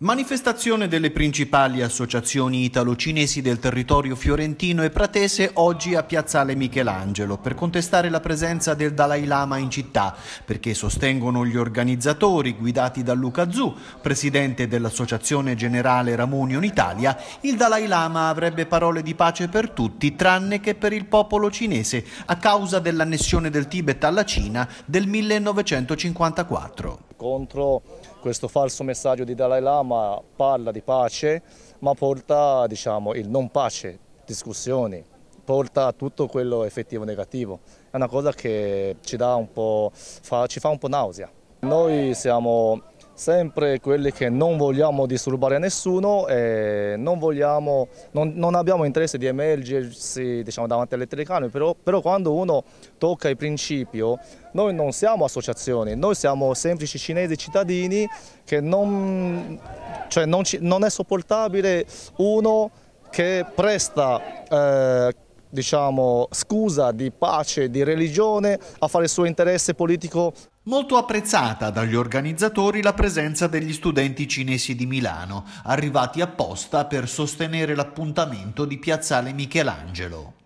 Manifestazione delle principali associazioni italo-cinesi del territorio fiorentino e pratese oggi a Piazzale Michelangelo per contestare la presenza del Dalai Lama in città, perché sostengono gli organizzatori guidati da Luca Zu, presidente dell'Associazione Generale Ramunion Italia, il Dalai Lama avrebbe parole di pace per tutti tranne che per il popolo cinese a causa dell'annessione del Tibet alla Cina del 1954. Contro questo falso messaggio di Dalai Lama parla di pace ma porta diciamo, il non pace, discussioni, porta tutto quello effettivo negativo. È una cosa che ci, fa, ci fa un po' nausea. Noi siamo sempre quelli che non vogliamo disturbare nessuno e non, vogliamo, non, non abbiamo interesse di emergersi diciamo, davanti alle telecamere, però, però, quando uno tocca il principio, noi non siamo associazioni, noi siamo semplici cinesi cittadini che non, cioè non ci, è sopportabile uno che presta... Eh, diciamo, scusa di pace, di religione, a fare il suo interesse politico. Molto apprezzata dagli organizzatori la presenza degli studenti cinesi di Milano, arrivati apposta per sostenere l'appuntamento di Piazzale Michelangelo.